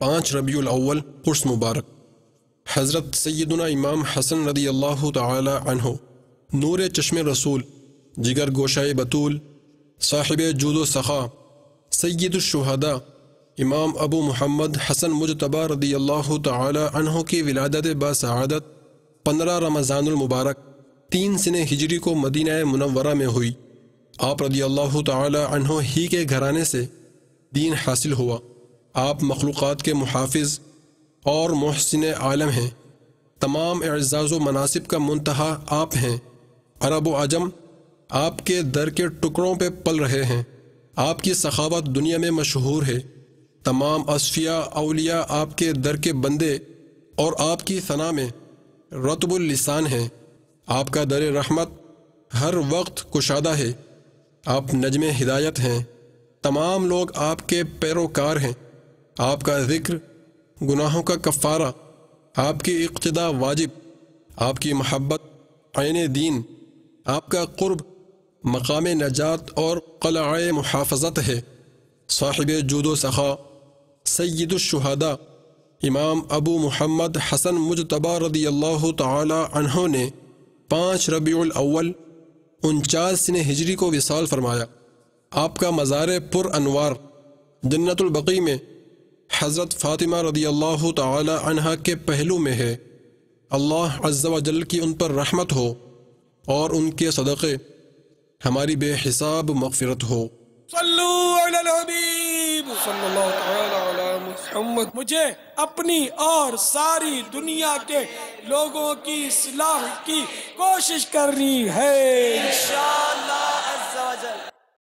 پانچ ربیع الاول قرص مبارک حضرت سیدنا امام حسن رضی اللہ تعالی عنہ نور چشم رسول جگر گوشہ بطول صاحب جود و سخا سید الشہداء امام ابو محمد حسن مجتبہ رضی اللہ تعالی عنہ کی ولادت با صہادت پندرہ رمضان المبارک تین سن ہجری کو مدینہ منورہ میں ہوئی آپ رضی اللہ تعالی عنہ ہی کے گھرانے سے دین حاصل ہوا آپ مخلوقات کے محافظ اور محسن عالم ہیں تمام اعزاز و مناسب کا منتہا آپ ہیں عرب و عجم آپ کے در کے ٹکڑوں پہ پل رہے ہیں آپ کی سخاوت دنیا میں مشہور ہے تمام اصفیاء اولیاء آپ کے در کے بندے اور آپ کی ثنا میں رتب اللسان ہیں آپ کا در رحمت ہر وقت کشادہ ہے آپ نجم ہدایت ہیں تمام لوگ آپ کے پیروکار ہیں آپ کا ذکر گناہوں کا کفارہ آپ کی اقتداء واجب آپ کی محبت عین دین آپ کا قرب مقام نجات اور قلعہ محافظت ہے صاحب جود و سخا سید الشہداء امام ابو محمد حسن مجتبہ رضی اللہ تعالی عنہ نے پانچ ربیع الاول انچاس نے ہجری کو وصال فرمایا آپ کا مزار پر انوار جنت البقی میں حضرت فاطمہ رضی اللہ تعالی عنہ کے پہلو میں ہے اللہ عز و جل کی ان پر رحمت ہو اور ان کے صدقے ہماری بے حساب مغفرت ہو صلو علی الحبیب اللہ مجھے اپنی اور ساری دنیا کے لوگوں کی اصلاح کی کوشش کرنی ہے انشاءاللہ